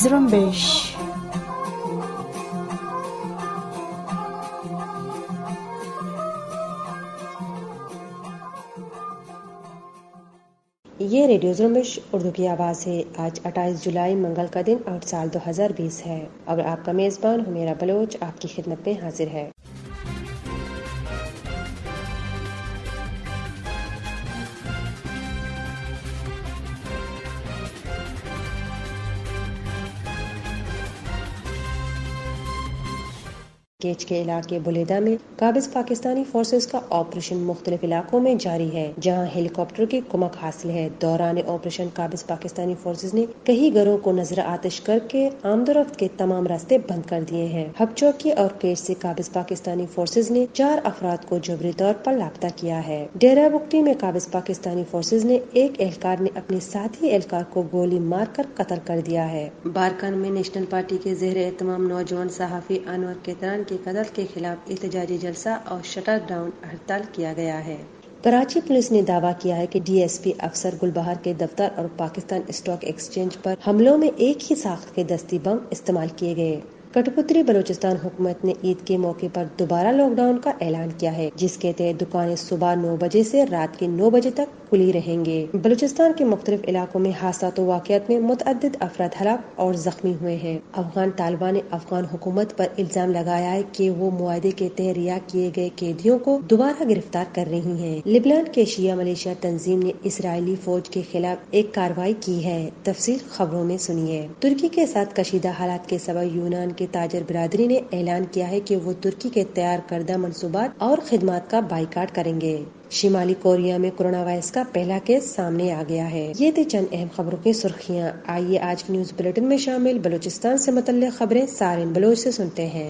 Zrumbish. ये radio जुम्बिश Urdu की आवाज़ है आज 28 जुलाई मंगल का दिन और साल 2020 है अगर आपका मेज़बान मेरा बलोच आपकी खिदमत में हाजिर है केच के इलाके बुलेदा में काबिज पाकिस्तानी फोर्सेज का ऑपरेशन मुख्तलिफ इलाकों में जारी है जहाँ हेलीकॉप्टर की कुमक हासिल है दौरान ऑपरेशन काबिज पाकिस्तानी फोर्सेज ने कई घरों को नजर आतश करके आमदोरफ्त के तमाम रास्ते बंद कर दिए हैं चौकी और केच से काबिज पाकिस्तानी फोर्सेज ने चार अफराद को जबरी तौर पर लापता किया है डेरा बुकटी में काबिज पाकिस्तानी फोर्सेज ने एक एहलकार ने अपने साथी एहलकार को गोली मार कर कतल कर दिया है बारकान में नेशनल पार्टी के जेर एहतमाम नौजवान सहाफी अनवर केतरान के कत्ल के खिलाफ एहतजाजी जलसा और शटर डाउन हड़ताल किया गया है कराची पुलिस ने दावा किया है कि डीएसपी अफसर गुलबहार के दफ्तर और पाकिस्तान स्टॉक एक्सचेंज पर हमलों में एक ही साख्त के दस्ती बम इस्तेमाल किए गए कठपुतली बलूचिस्तान हुकूमत ने ईद के मौके पर दोबारा लॉकडाउन का ऐलान किया है जिसके तहत दुकानें सुबह नौ बजे से रात के नौ बजे तक खुली रहेंगे बलूचिस्तान के मुख्तलिफ इलाकों में तो वाक़ में मुतद अफराद हलाक और जख्मी हुए हैं अफगान तालबा ने अफगान हुकूमत आरोप इल्जाम लगाया है की वो मुआदे के तहत रिहा किए गए कैदियों को दोबारा गिरफ्तार कर रही है लिबनान के शिया मलेशिया तंजीम ने इसराइली फौज के खिलाफ एक कार्रवाई की है तफसी खबरों में सुनिए तुर्की के साथ कशीदा हालात के सबब यूनान के ताजर बिरादरी ने ऐलान किया है कि वो तुर्की के तैयार करदा मनसूबा और खिदमत का बाइकाट करेंगे शिमाली कोरिया में कोरोना वायरस का पहला केस सामने आ गया है ये थे चंद अहम खबरों की सुर्खियाँ आइए आज की न्यूज बुलेटिन में शामिल बलूचिस्तान से मुतल खबरें सारे बलोच से सुनते हैं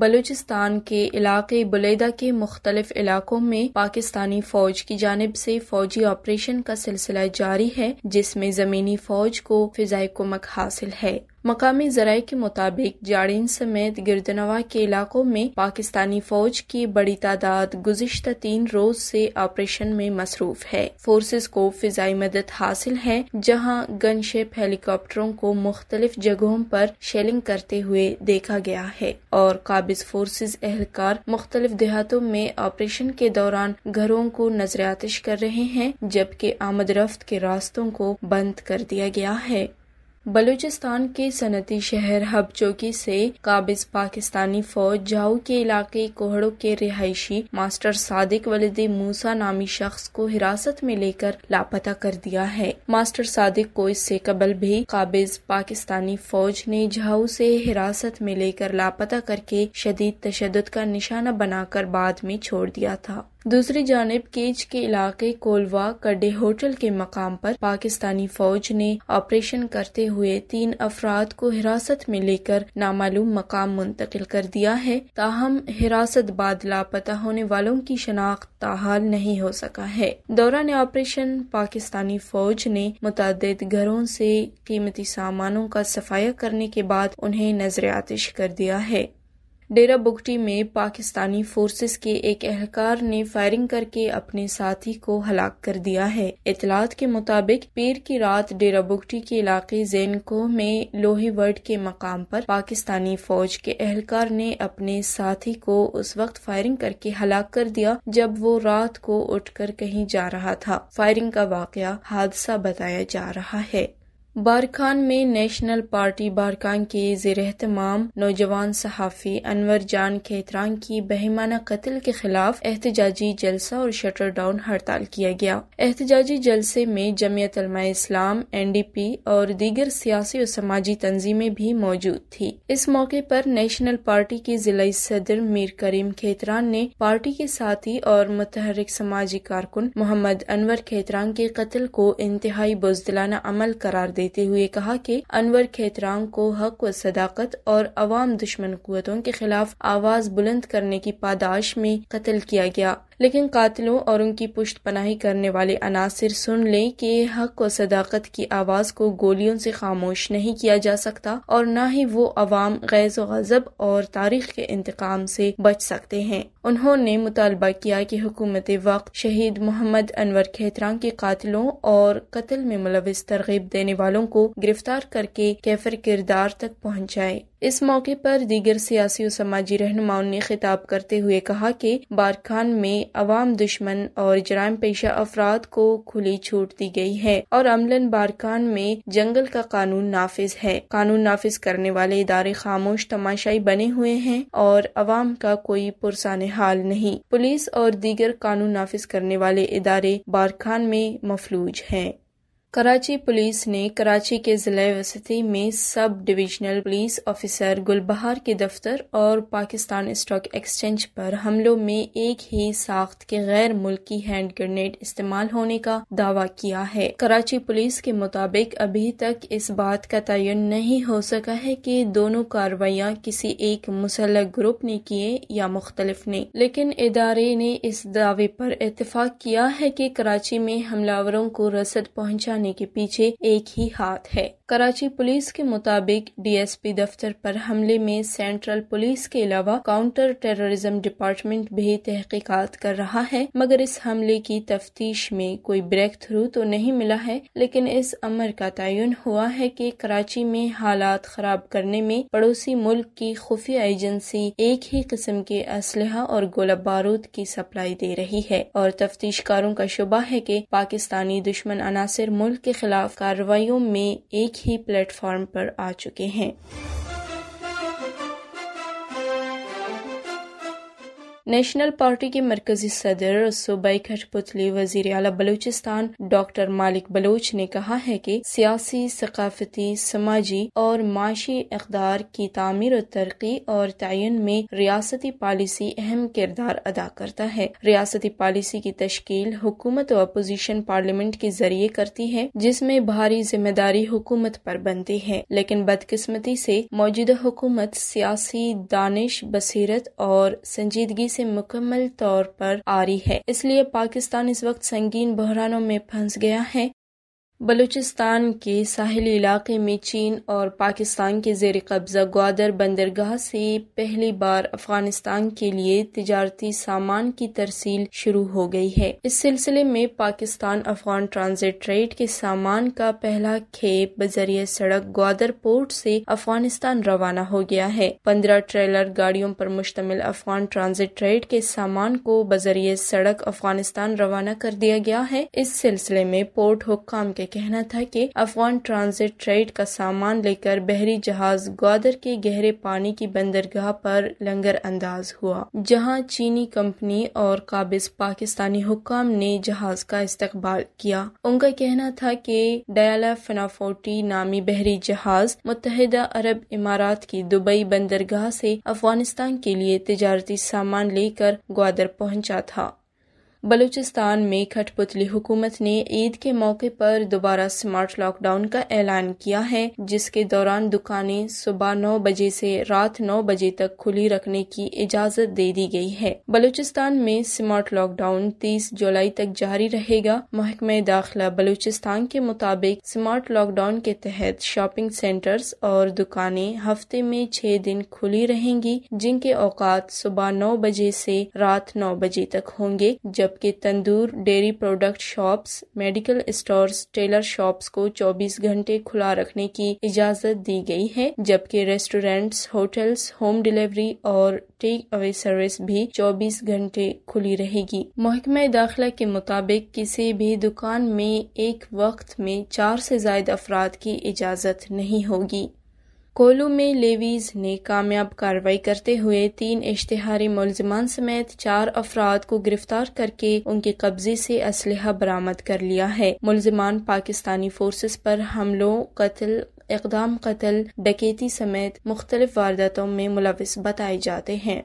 बलूचिस्तान के इलाके बुलैदा के मुख्तलिफ इलाकों में पाकिस्तानी फौज की जानब से फौजी ऑपरेशन का सिलसिला जारी है जिसमें जमीनी फौज को फिजाई कुमक हासिल है मकामी जराये के मुताबिक जाड़ीन समेत गिरदनवा के इलाकों में पाकिस्तानी फौज की बड़ी तादाद गुजशत तीन रोज से ऑपरेशन में मसरूफ है फोर्सेस को फिजाई मदद हासिल है जहां गनशेप हेलीकॉप्टरों को मुख्तलिफ जगहों पर शेलिंग करते हुए देखा गया है और काबिज फोर्सेस एहलकार मुख्तलिफ देहातों में ऑपरेशन के दौरान घरों को नजर आतिश कर रहे हैं जबकि आमद रफ्त के रास्तों को बंद कर दिया गया है बलूचिस्तान के सनती शहर चौकी से काबिज पाकिस्तानी फौज जाऊ के इलाके कोहड़ों के रिहायशी मास्टर सादिक वलिद मूसा नामी शख्स को हिरासत में लेकर लापता कर दिया है मास्टर सादिक को इससे कबल भी काबिज पाकिस्तानी फौज ने जाऊ से हिरासत में लेकर लापता करके शदीद तशद का निशाना बनाकर बाद में छोड़ दिया था दूसरी जानब केज के इलाके कोलवा कडे होटल के मकाम पर पाकिस्तानी फौज ने ऑपरेशन करते हुए तीन अफराद को हिरासत में लेकर नामालूम मकाम मुंतकिल कर दिया है ताहम हिरासत बाद लापता होने वालों की शनाख्त ताहाल नहीं हो सका है दौरान ऑपरेशन पाकिस्तानी फौज ने मुतद घरों से कीमती सामानों का सफाया करने के बाद उन्हें नजर आतिश कर दिया है डेरा बुगटी में पाकिस्तानी फोर्सेस के एक एहलकार ने फायरिंग करके अपने साथी को हलाक कर दिया है इतलात के मुताबिक पीर की रात डेरा बुगटी के इलाके जैनकोह में लोहीवर्ड के मकाम पर पाकिस्तानी फौज के एहलकार ने अपने साथी को उस वक्त फायरिंग करके हलाक कर दिया जब वो रात को उठकर कहीं जा रहा था फायरिंग का वाकया हादसा बताया जा रहा है बारखान में नेशनल पार्टी बारखान के जेर नौजवान सहाफ़ी अनवर जान खेतरान की बहिमाना कत्ल के खिलाफ एहतजाजी जलसा और शटर डाउन हड़ताल किया गया एहतजाजी जलसे में अलमा इस्लाम एन डी पी और दीगर सियासी और समाजी तंजीमें भी मौजूद थी इस मौके पर नेशनल पार्टी के जिला सदर मीर करीम खेतरान ने पार्टी के साथी और मुतहरक समाजी कारकुन मोहम्मद अनवर खेतरान के कत्ल को इंतहाई बुजदलाना अमल करार दे देते हुए कहा कि अनवर खेतराम को हक व सदाकत और अवाम दुश्मन कुतों के खिलाफ आवाज बुलंद करने की पादाश में कत्ल किया गया लेकिन कातिलों और उनकी पुष्ट पनाही करने वाले अनासर सुन लें कि हक और सदाकत की आवाज़ को गोलियों से खामोश नहीं किया जा सकता और न ही वो अवाम गैज़ गज़ब और तारीख के इंतकाम से बच सकते हैं उन्होंने मुतालबा किया कि हुकूमत वक्त शहीद मोहम्मद अनवर खेतरा के कातिलों और कत्ल में मुलविस तरगीब देने वालों को गिरफ्तार करके कैफर किरदार तक पहुँचाए इस मौके पर दीगर सियासी और समाजी रहनुमाओं ने खिताब करते हुए कहा कि बारखान में अवाम दुश्मन और जराम पेशा अफराद को खुली छूट दी गई है और अमलन बारखान में जंगल का कानून नाफिज है कानून नाफिज करने वाले इदारे खामोश तमाशाई बने हुए हैं और अवाम का कोई पुरसान हाल नहीं पुलिस और दीगर कानून नाफिज करने वाले इदारे बारखान में मफलूज हैं कराची पुलिस ने कराची के जिला वसती में सब डिवीजनल पुलिस ऑफिसर गुलबहार के दफ्तर और पाकिस्तान स्टॉक एक्सचेंज पर हमलों में एक ही साख्त के गैर मुल्की हैंड ग्रेनेड इस्तेमाल होने का दावा किया है कराची पुलिस के मुताबिक अभी तक इस बात का तयन नहीं हो सका है कि दोनों कार्रवाइयाँ किसी एक मुसलह ग्रुप ने किए या मुख्तलिफ ने लेकिन इदारे ने इस दावे पर इतफाक किया है कि कराची में हमलावरों को रसद पहुँचा बनाने के पीछे एक ही हाथ है कराची पुलिस के मुताबिक डीएसपी दफ्तर पर हमले में सेंट्रल पुलिस के अलावा काउंटर टेररिज्म डिपार्टमेंट भी तहकीकात कर रहा है मगर इस हमले की तफ्तीश में कोई ब्रेक थ्रू तो नहीं मिला है लेकिन इस अमर का तयन हुआ है कि कराची में हालात खराब करने में पड़ोसी मुल्क की खुफिया एजेंसी एक ही किस्म के असलहा और गोला बारूद की सप्लाई दे रही है और तफ्तीशकारों का शुबा है कि पाकिस्तानी दुश्मन अनासर मुल्क के खिलाफ कार्रवाई में एक ही प्लेटफॉर्म पर आ चुके हैं नेशनल पार्टी के मरकजी सदर सूबाई कठपुतली वजीर अला बलूचिस्तान डॉक्टर मालिक बलोच ने कहा है कि सियासी सकाफती समाजी और माशी इकदार की तमीर और तरक्की और तयन में रियासती पॉलिसी अहम किरदार अदा करता है रियासती पॉलिसी की तश्ल हुकूमत और अपोजिशन पार्लियामेंट के जरिए करती है जिसमें भारी जिम्मेदारी हुकूमत पर बनती है लेकिन बदकिस्मती से मौजूदा हुकूमत सियासी दानिश बसीरत और संजीदगी से मुकम्मल तौर पर आ रही है इसलिए पाकिस्तान इस वक्त संगीन बहरानों में फंस गया है बलूचिस्तान के साहली इलाके में चीन और पाकिस्तान के जेर कब्ज़ा ग्वादर बंदरगाह से पहली बार अफगानिस्तान के लिए तजारती सामान की तरसील शुरू हो गई है इस सिलसिले में पाकिस्तान अफगान ट्रांजिट रेट के सामान का पहला खेप बजरिए सड़क ग्वादर पोर्ट से अफगानिस्तान रवाना हो गया है पंद्रह ट्रेलर गाड़ियों पर मुश्तमिल अफगान ट्रांजिट रेट के सामान को बजरिए सड़क अफगानिस्तान रवाना कर दिया गया है इस सिलसिले में पोर्ट हुक्म के कहना था कि अफगान ट्रांजिट ट्रेड का सामान लेकर बहरी जहाज ग्वादर के गहरे पानी की बंदरगाह पर लंगर अंदाज हुआ जहां चीनी कंपनी और काबिज पाकिस्तानी हुकाम ने जहाज का इस्तकबाल किया उनका कहना था कि डायला फनाफोटी नामी बहरी जहाज मुतहदा अरब इमारात की दुबई बंदरगाह से अफगानिस्तान के लिए तजारती सामान लेकर ग्वादर पहुंचा था बलूचिस्तान में खटपुतली हुकूमत ने ईद के मौके पर दोबारा स्मार्ट लॉकडाउन का ऐलान किया है जिसके दौरान दुकानें सुबह नौ बजे से रात नौ बजे तक खुली रखने की इजाज़त दे दी गई है बलूचिस्तान में स्मार्ट लॉकडाउन तीस जुलाई तक जारी रहेगा महकमे दाखिला बलूचिस्तान के मुताबिक स्मार्ट लॉकडाउन के तहत शॉपिंग सेंटर्स और दुकानें हफ्ते में छह दिन खुली रहेंगी जिनके औकात सुबह नौ बजे से रात नौ बजे तक होंगे जब जबकि tandoor dairy product shops medical stores tailor shops को 24 घंटे खुला रखने की इजाजत दी गई है जबकि रेस्टोरेंट्स होटल्स होम डिलीवरी और टेक अवे सर्विस भी 24 घंटे खुली रहेगी महकमा दाखिला के मुताबिक किसी भी दुकान में एक वक्त में चार से ज्यादा अफराद की इजाजत नहीं होगी कोलू में लेवीज ने कामयाब कार्रवाई करते हुए तीन इश्तहारी मुलजमान समेत चार अफराद को गिरफ्तार करके उनके कब्जे से असलहा बरामद कर लिया है मुलजमान पाकिस्तानी फोर्सेस पर हमलों कत्ल इकदाम कत्ल डकैती समेत मुख्तलिफ वारदातों में मुलविस बताए जाते हैं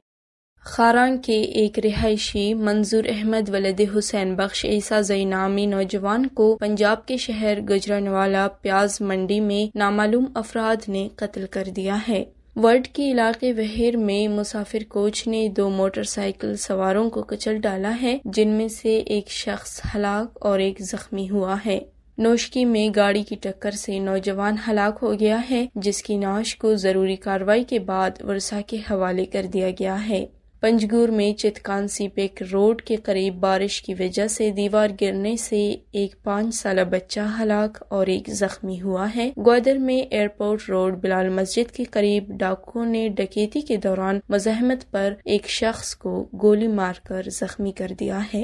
खारान के एक रिहायशी मंजूर अहमद वलद हुसैन बख्श ऐसा जई नामी नौजवान को पंजाब के शहर गजरन वाला प्याज मंडी में नामालूम अफराद ने कत्ल कर दिया है वर्ड के इलाके वहर में मुसाफिर कोच ने दो मोटरसाइकिल सवारों को कचल डाला है जिनमें से एक शख्स हलाक और एक जख्मी हुआ है नौशकी में गाड़ी की टक्कर से नौजवान हलाक हो गया है जिसकी नाश को जरूरी कार्रवाई के बाद वर्षा के हवाले कर दिया गया है पंजगूर में चितकान सीपेक रोड के करीब बारिश की वजह से दीवार गिरने से एक पाँच साल बच्चा हलाक और एक जख्मी हुआ है ग्वादर में एयरपोर्ट रोड बिलाल मस्जिद के करीब डाकुओं ने डकैती के दौरान मजहमत पर एक शख्स को गोली मारकर जख्मी कर दिया है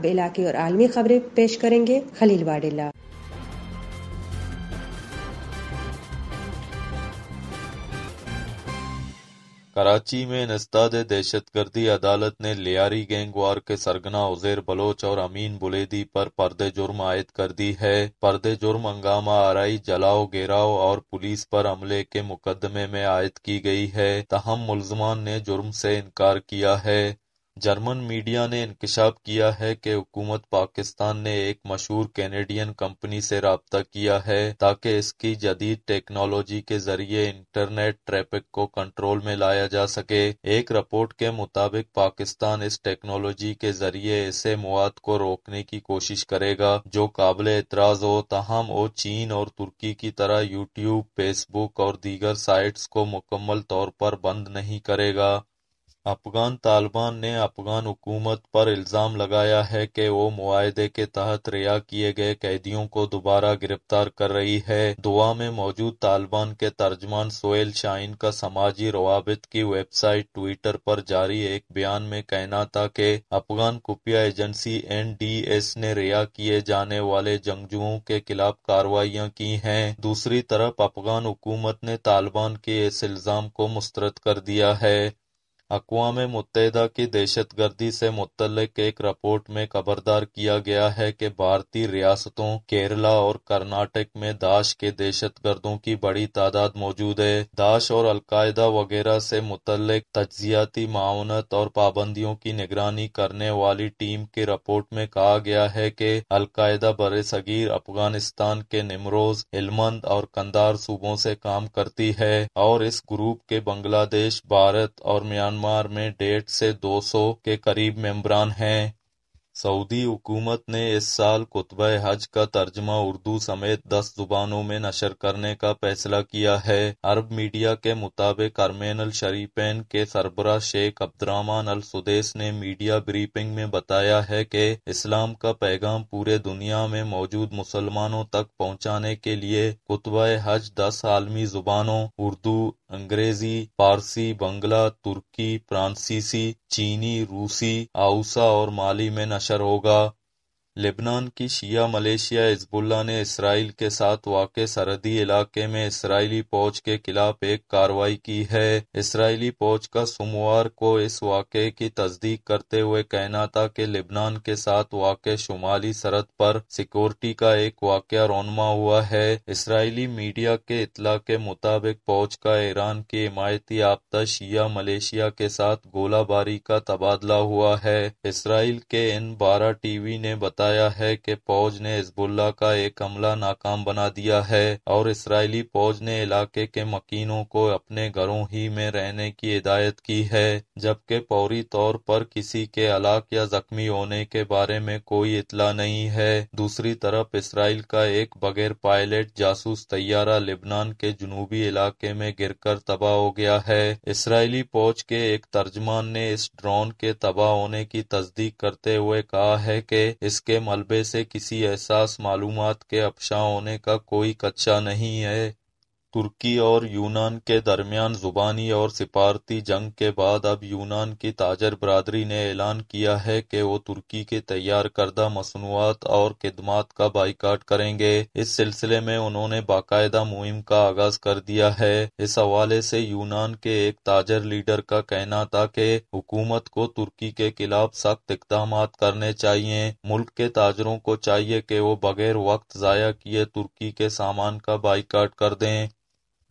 अब इलाके और आलमी खबरें पेश करेंगे खलील वाडेला कराची में नस्ताद दहशत गर्दी अदालत ने लियारी गैंगवार के सरगना उजेर बलोच और अमीन बुलेदी पर पर्दे-जुर्म आयद कर दी है। पर्दे-जुर्म हंगामा आरई जलाओ, घेराव और पुलिस पर हमले के मुकदमे में आयद की गई है। तहम मुलजमान ने जुर्म से इनकार किया है। जर्मन मीडिया ने इंकशाफ किया है कि हुकूमत पाकिस्तान ने एक मशहूर कैनेडियन कंपनी से राब्ता किया है ताकि इसकी जदीद टेक्नोलॉजी के जरिए इंटरनेट ट्रैफिक को कंट्रोल में लाया जा सके एक रिपोर्ट के मुताबिक पाकिस्तान इस टेक्नोलॉजी के जरिए ऐसे मवाद को रोकने की कोशिश करेगा जो काबिल एतराज हो तहम वो चीन और तुर्की की तरह यूट्यूब फेसबुक और दीगर साइट्स को मुकम्मल तौर पर बंद नहीं करेगा अफगान तालिबान ने अफगान हुकूमत पर इल्जाम लगाया है कि वो मुआहदे के तहत रिहा किए गए कैदियों को दोबारा गिरफ्तार कर रही है। दुआ में मौजूद तालिबान के तर्जमान सोहेल शाहीन का समाजी रवाबित की वेबसाइट ट्विटर पर जारी एक बयान में कहना था कि अफगान खुफिया एजेंसी एन डी एस ने रिहा किए जाने वाले जंगजुओं के खिलाफ कार्रवाइयां की है दूसरी तरफ अफगान हुकूमत ने तालिबान के इस इल्जाम को मुस्तरद कर दिया है। अक़वाम मुत्तहदा की दहशतगर्दी से मुतल्लिक़ एक रिपोर्ट में खबरदार किया गया है कि भारतीय रियासतों केरला और कर्नाटक में दाश के दहशत गर्दों की बड़ी तादाद मौजूद है। दाश और अलकायदा वगैरह से मुतल तजियाती मुआवनत और पाबंदियों की निगरानी करने वाली टीम की रिपोर्ट में कहा गया है कि अलकायदा बर सगीर अफ़गानिस्तान के निमरोज़, हिलमंद और कंदार सूबों से काम करती है और इस ग्रुप के बांग्लादेश, भारत और म्यांमार म्यांमार में डेढ़ से दो सौ के करीब मेम्बरान हैं सऊदी हुकूमत ने इस साल कुतब हज का तर्जमा उर्दू समेत दस जुबानों में नशर करने का फैसला किया है अरब मीडिया के मुताबिक अरमेन अल शरीफेन के सरबरा शेख अब्दुलरहमान अल सुदेश ने मीडिया ब्रीफिंग में बताया है कि इस्लाम का पैगाम पूरे दुनिया में मौजूद मुसलमानों तक पहुँचाने के लिए कुतब हज दस आलमी जुबानों उर्दू अंग्रेजी फारसी बंगला तुर्की फ्रांसीसी चीनी रूसी आउसा और माली में हशर होगा लेबनान की शिया मिलिशिया हिज़्बुल्लाह ने इसराइल के साथ वाक़ सरहदी इलाके में इसराइली फ़ौज के खिलाफ एक कार्रवाई की है। इसराइली फ़ौज का सोमवार को इस वाक की तस्दीक करते हुए कहना था कि लेबनान के साथ वाक़ शुमाली सरहद पर सिक्योरिटी का एक वाक रोनमा हुआ है। इसराइली मीडिया के इतला के मुताबिक फ़ौज का ईरान की हिमायती याफ्ता शिया मलेशिया के साथ गोलाबारी का तबादला हुआ है। इसराइल के एन बारह टीवी ने बताया बताया है कि फौज ने हिजबुल्ला का एक हमला नाकाम बना दिया है और इसराइली फौज ने इलाके के मकीनों को अपने घरों ही में रहने की हिदायत की है जबकि फौरी तौर पर किसी के हलाक या जख्मी होने के बारे में कोई इतला नहीं है दूसरी तरफ इसराइल का एक बगैर पायलट जासूस तैयारा लिबनान के जनूबी इलाके में कर तबाह हो गया है इसराइली फौज के एक तर्जमान ने इस ड्रोन के तबाह होने की तस्दीक करते हुए कहा है की इसके के मलबे से किसी एहसास मालूमात के अफ़शां होने का कोई खदशा नहीं है तुर्की और यूनान के दरमियान जुबानी और सिफारती जंग के बाद अब यूनान की ताजर बरदरी ने ऐलान किया है कि वो तुर्की के तैयार करदा मसनूआत और खिदमात का बाइकाट करेंगे इस सिलसिले में उन्होंने बाकायदा मुहिम का आगाज कर दिया है इस हवाले से यूनान के एक ताजर लीडर का कहना था कि हुकूमत को तुर्की के खिलाफ सख्त इकदाम करने चाहिए मुल्क के ताजरों को चाहिए कि वो बगैर वक्त जया किए तुर्की के सामान का बाइकाट कर दें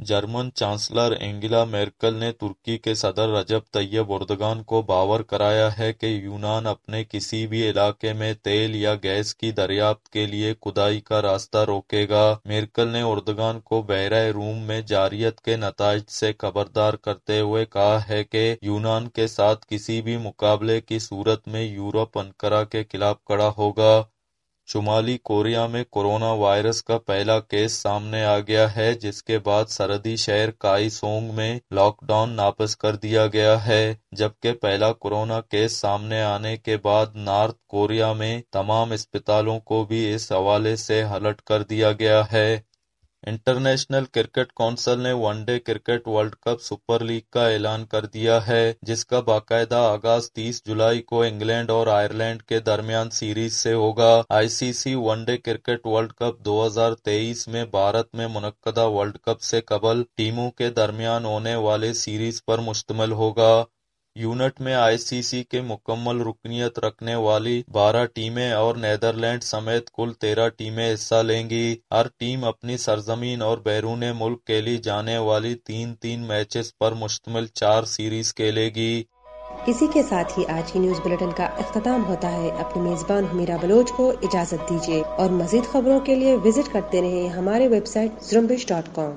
जर्मन चांसलर एंगेला मेरकल ने तुर्की के सदर रजब तैयब उर्दगान को बावर कराया है कि यूनान अपने किसी भी इलाके में तेल या गैस की दरियाफ्त के लिए खुदाई का रास्ता रोकेगा मेरकल ने उर्दगान को बहरा रूम में जारियत के नतज से खबरदार करते हुए कहा है कि यूनान के साथ किसी भी मुकाबले की सूरत में यूरोप अनकरा के खिलाफ खड़ा होगा शुमाली कोरिया में कोरोना वायरस का पहला केस सामने आ गया है जिसके बाद सरदी शहर काइसोंग में लॉकडाउन नापस कर दिया गया है जबकि पहला कोरोना केस सामने आने के बाद नॉर्थ कोरिया में तमाम अस्पतालों को भी इस हवाले से अलर्ट कर दिया गया है इंटरनेशनल क्रिकेट काउंसिल ने one day cricket world cup super league का ऐलान कर दिया है, जिसका बाकायदा आगाज तीस जुलाई को इंग्लैंड और आयरलैंड के दरमियान सीरीज से होगा। ICC one day cricket world cup 2023 में भारत में मुनदा वर्ल्ड कप से कबल टीमों के दरमियान होने वाले सीरीज पर मुश्तमल होगा। यूनिट में आईसीसी के मुकम्मल रुकनियत रखने वाली बारह टीमें और नीदरलैंड समेत कुल तेरह टीमें हिस्सा लेंगी हर टीम अपनी सरजमीन और बैरून मुल्क के लिए जाने वाली तीन तीन मैचेस पर मुश्तमिल चार सीरीज खेलेगी इसी के साथ ही आज की न्यूज बुलेटिन का अख्ताम होता है अपने मेजबान मीरा बलोच को इजाजत दीजिए और मजीद खबरों के लिए विजिट करते रहे हमारे वेबसाइट जुम्बिश डॉट कॉम